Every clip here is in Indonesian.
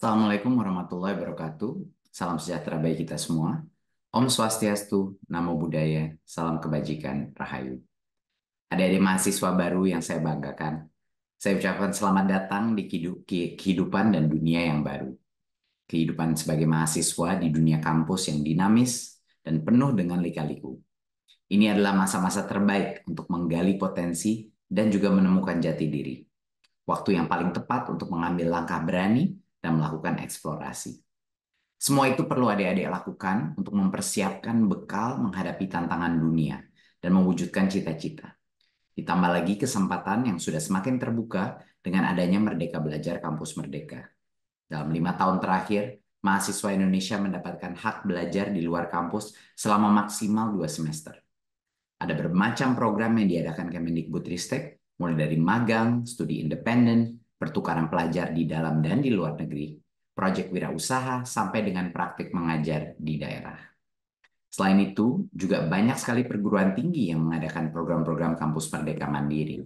Assalamualaikum warahmatullahi wabarakatuh. Salam sejahtera bagi kita semua. Om Swastiastu, Namo Buddhaya, Salam Kebajikan, Rahayu. ada adik mahasiswa baru yang saya banggakan, saya ucapkan selamat datang di kehidupan dan dunia yang baru. Kehidupan sebagai mahasiswa di dunia kampus yang dinamis dan penuh dengan lika-liku. Ini adalah masa-masa terbaik untuk menggali potensi dan juga menemukan jati diri. Waktu yang paling tepat untuk mengambil langkah berani dan melakukan eksplorasi. Semua itu perlu adik-adik lakukan untuk mempersiapkan bekal menghadapi tantangan dunia dan mewujudkan cita-cita. Ditambah lagi kesempatan yang sudah semakin terbuka dengan adanya Merdeka Belajar Kampus Merdeka. Dalam lima tahun terakhir, mahasiswa Indonesia mendapatkan hak belajar di luar kampus selama maksimal dua semester. Ada bermacam program yang diadakan Kemendikbudristek, mulai dari magang, studi independen, pertukaran pelajar di dalam dan di luar negeri, proyek wirausaha, sampai dengan praktik mengajar di daerah. Selain itu, juga banyak sekali perguruan tinggi yang mengadakan program-program kampus merdeka mandiri.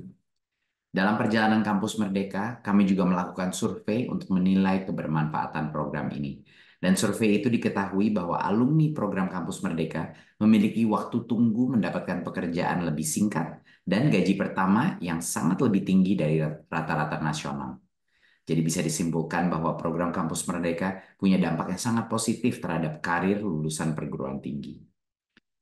Dalam perjalanan kampus merdeka, kami juga melakukan survei untuk menilai kebermanfaatan program ini. Dan survei itu diketahui bahwa alumni program kampus Merdeka memiliki waktu tunggu mendapatkan pekerjaan lebih singkat dan gaji pertama yang sangat lebih tinggi dari rata-rata nasional. Jadi bisa disimpulkan bahwa program kampus Merdeka punya dampak yang sangat positif terhadap karir lulusan perguruan tinggi.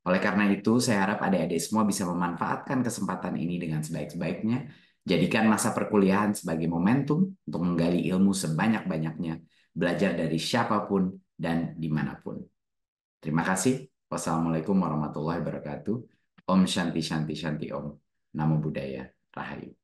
Oleh karena itu, saya harap adik-adik semua bisa memanfaatkan kesempatan ini dengan sebaik-baiknya. Jadikan masa perkuliahan sebagai momentum untuk menggali ilmu sebanyak-banyaknya belajar dari siapapun dan dimanapun. Terima kasih. Wassalamualaikum warahmatullahi wabarakatuh. Om Shanti Shanti Shanti Om. Namo Buddhaya. Rahayu.